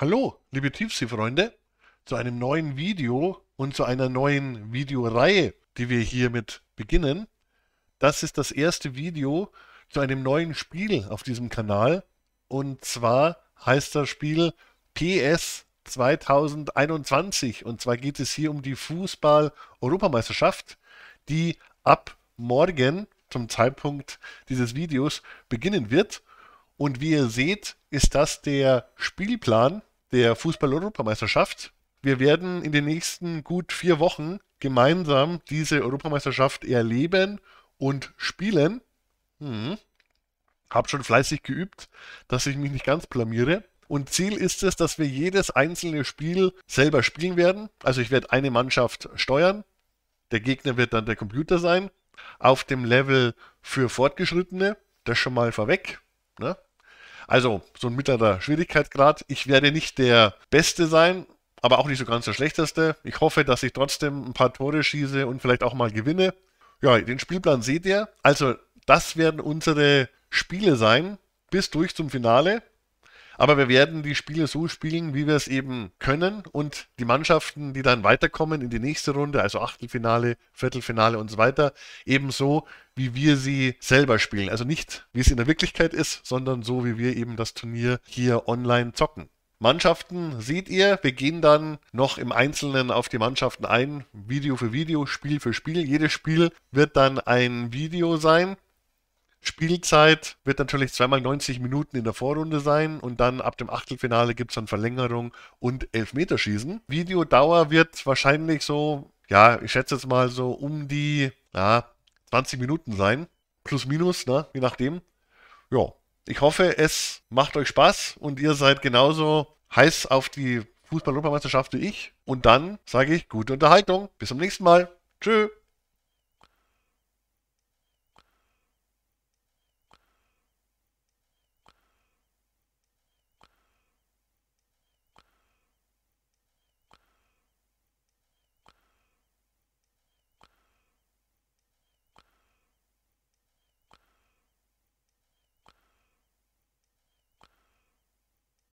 Hallo, liebe Tiefseefreunde, zu einem neuen Video und zu einer neuen Videoreihe, die wir hiermit beginnen. Das ist das erste Video zu einem neuen Spiel auf diesem Kanal. Und zwar heißt das Spiel PS 2021. Und zwar geht es hier um die Fußball-Europameisterschaft, die ab morgen zum Zeitpunkt dieses Videos beginnen wird. Und wie ihr seht, ist das der Spielplan der Fußball-Europameisterschaft. Wir werden in den nächsten gut vier Wochen gemeinsam diese Europameisterschaft erleben und spielen. Hm. Hab schon fleißig geübt, dass ich mich nicht ganz blamiere. Und Ziel ist es, dass wir jedes einzelne Spiel selber spielen werden. Also ich werde eine Mannschaft steuern. Der Gegner wird dann der Computer sein. Auf dem Level für Fortgeschrittene. Das schon mal vorweg. Ne? Also so ein mittlerer Schwierigkeitsgrad. Ich werde nicht der Beste sein, aber auch nicht so ganz der Schlechteste. Ich hoffe, dass ich trotzdem ein paar Tore schieße und vielleicht auch mal gewinne. Ja, den Spielplan seht ihr. Also das werden unsere Spiele sein bis durch zum Finale. Aber wir werden die Spiele so spielen, wie wir es eben können. Und die Mannschaften, die dann weiterkommen in die nächste Runde, also Achtelfinale, Viertelfinale und so weiter, ebenso, wie wir sie selber spielen. Also nicht, wie es in der Wirklichkeit ist, sondern so, wie wir eben das Turnier hier online zocken. Mannschaften seht ihr. Wir gehen dann noch im Einzelnen auf die Mannschaften ein, Video für Video, Spiel für Spiel. Jedes Spiel wird dann ein Video sein. Spielzeit wird natürlich zweimal 90 Minuten in der Vorrunde sein und dann ab dem Achtelfinale gibt es dann Verlängerung und Elfmeterschießen. Videodauer wird wahrscheinlich so, ja, ich schätze jetzt mal so um die ja, 20 Minuten sein. Plus minus, ne? je nachdem. Ja, ich hoffe, es macht euch Spaß und ihr seid genauso heiß auf die Fußball-Europameisterschaft wie ich. Und dann sage ich gute Unterhaltung. Bis zum nächsten Mal. Tschüss.